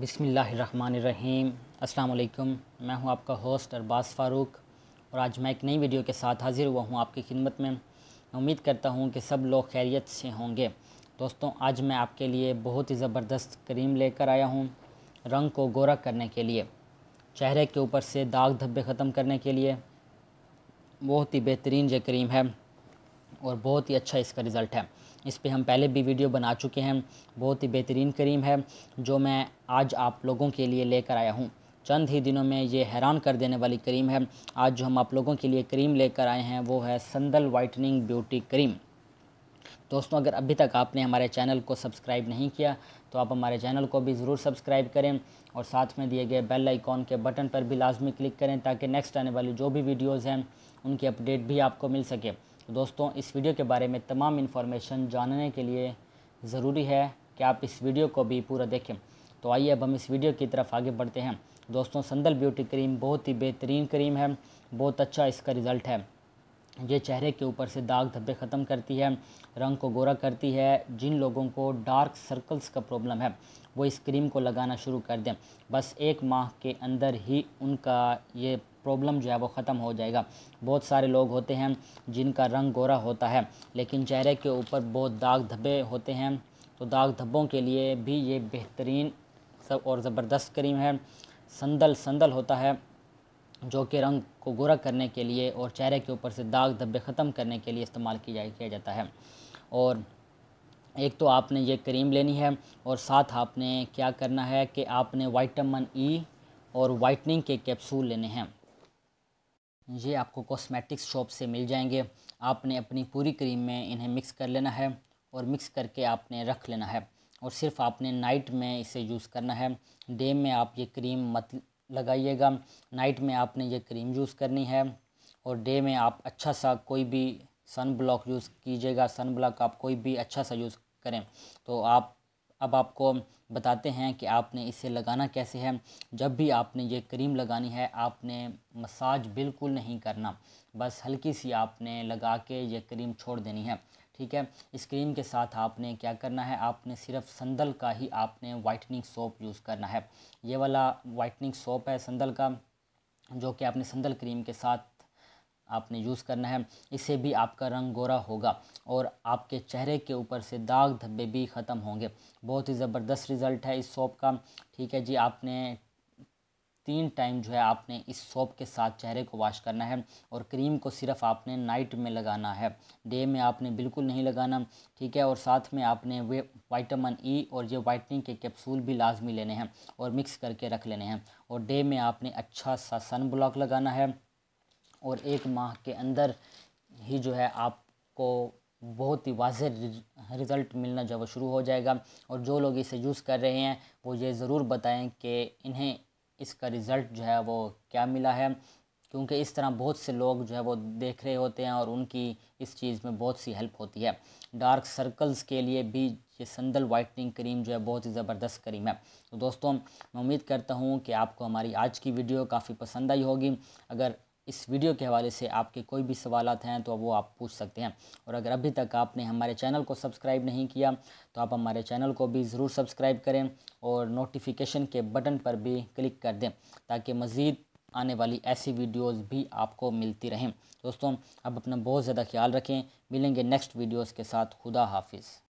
बिसमीम् अल्लाम मैं हूं आपका होस्ट अरबाज़ फ़ारूक और आज मैं एक नई वीडियो के साथ हाज़िर हुआ हूं आपकी खिदमत में उम्मीद करता हूं कि सब लोग खैरियत से होंगे दोस्तों आज मैं आपके लिए बहुत ही ज़बरदस्त क्रीम लेकर आया हूं रंग को गोरा करने के लिए चेहरे के ऊपर से दाग धब्बे ख़त्म करने के लिए बहुत ही बेहतरीन ये क्रीम है और बहुत ही अच्छा इसका रिज़ल्ट है इस पर हम पहले भी वीडियो बना चुके हैं बहुत ही बेहतरीन क्रीम है जो मैं आज आप लोगों के लिए लेकर आया हूँ चंद ही दिनों में ये हैरान कर देने वाली क्रीम है आज जो हम आप लोगों के लिए क्रीम लेकर आए हैं वो है संदल वाइटनिंग ब्यूटी क्रीम दोस्तों अगर अभी तक आपने हमारे चैनल को सब्सक्राइब नहीं किया तो आप हमारे चैनल को भी ज़रूर सब्सक्राइब करें और साथ में दिए गए बेल आइकॉन के बटन पर भी लाजमी क्लिक करें ताकि नेक्स्ट आने वाली जो भी वीडियोज़ हैं उनकी अपडेट भी आपको मिल सके तो दोस्तों इस वीडियो के बारे में तमाम इन्फॉर्मेशन जानने के लिए ज़रूरी है कि आप इस वीडियो को भी पूरा देखें तो आइए अब हम इस वीडियो की तरफ आगे बढ़ते हैं दोस्तों संदल ब्यूटी क्रीम बहुत ही बेहतरीन क्रीम है बहुत अच्छा इसका रिज़ल्ट है ये चेहरे के ऊपर से दाग धब्बे ख़त्म करती है रंग को गोरा करती है जिन लोगों को डार्क सर्कल्स का प्रॉब्लम है वो इस क्रीम को लगाना शुरू कर दें बस एक माह के अंदर ही उनका ये प्रॉब्लम जो है वो ख़त्म हो जाएगा बहुत सारे लोग होते हैं जिनका रंग गोरा होता है लेकिन चेहरे के ऊपर बहुत दाग धब्बे होते हैं तो दाग धब्बों के लिए भी ये बेहतरीन सब और ज़बरदस्त क्रीम है संदल संदल होता है जो कि रंग को गोरा करने के लिए और चेहरे के ऊपर से दाग धब्बे ख़त्म करने के लिए इस्तेमाल की जाए किया जाता है और एक तो आपने ये क्रीम लेनी है और साथ आपने क्या करना है कि आपने वाइटामिन ई और वाइटनिंग के कैप्सूल लेने हैं ये आपको कॉस्मेटिक्स शॉप से मिल जाएंगे आपने अपनी पूरी क्रीम में इन्हें मिक्स कर लेना है और मिक्स करके आपने रख लेना है और सिर्फ आपने नाइट में इसे यूज़ करना है डे में आप ये क्रीम मत लगाइएगा नाइट में आपने ये क्रीम यूज़ करनी है और डे में आप अच्छा सा कोई भी सन ब्लॉक यूज़ कीजिएगा सन ब्लॉक आप कोई भी अच्छा सा यूज़ करें तो आप अब आपको बताते हैं कि आपने इसे लगाना कैसे है जब भी आपने ये क्रीम लगानी है आपने मसाज बिल्कुल नहीं करना बस हल्की सी आपने लगा के ये क्रीम छोड़ देनी है ठीक है इस क्रीम के साथ आपने क्या करना है आपने सिर्फ संदल का ही आपने वाइटनिंग सोप यूज़ करना है ये वाला वाइटनिंग सोप है संदल का जो कि आपने संदल क्रीम के साथ आपने यूज़ करना है इससे भी आपका रंग गोरा होगा और आपके चेहरे के ऊपर से दाग धब्बे भी ख़त्म होंगे बहुत ही ज़बरदस्त रिज़ल्ट है इस सोप का ठीक है जी आपने तीन टाइम जो है आपने इस सोप के साथ चेहरे को वॉश करना है और क्रीम को सिर्फ आपने नाइट में लगाना है डे में आपने बिल्कुल नहीं लगाना ठीक है और साथ में आपने वे वाइटामिन ई और ये वाइटनिंग के कैप्सूल भी लाजमी लेने हैं और मिक्स करके रख लेने हैं और डे में आपने अच्छा सा सन ब्लॉक लगाना है और एक माह के अंदर ही जो है आपको बहुत ही वाज रिज़ल्ट मिलना जो शुरू हो जाएगा और जो लोग इसे यूज़ कर रहे हैं वो ये ज़रूर बताएं कि इन्हें इसका रिज़ल्ट जो है वो क्या मिला है क्योंकि इस तरह बहुत से लोग जो है वो देख रहे होते हैं और उनकी इस चीज़ में बहुत सी हेल्प होती है डार्क सर्कल्स के लिए भी ये संदल वाइटनिंग क्रीम जो है बहुत ही ज़बरदस्त क्रीम है तो दोस्तों मैं उम्मीद करता हूँ कि आपको हमारी आज की वीडियो काफ़ी पसंद आई होगी अगर इस वीडियो के हवाले से आपके कोई भी सवाल हैं तो वो आप पूछ सकते हैं और अगर अभी तक आपने हमारे चैनल को सब्सक्राइब नहीं किया तो आप हमारे चैनल को भी ज़रूर सब्सक्राइब करें और नोटिफिकेशन के बटन पर भी क्लिक कर दें ताकि मज़ीद आने वाली ऐसी वीडियोस भी आपको मिलती रहें दोस्तों अब अपना बहुत ज़्यादा ख्याल रखें मिलेंगे नेक्स्ट वीडियोस के साथ खुदा हाफिज़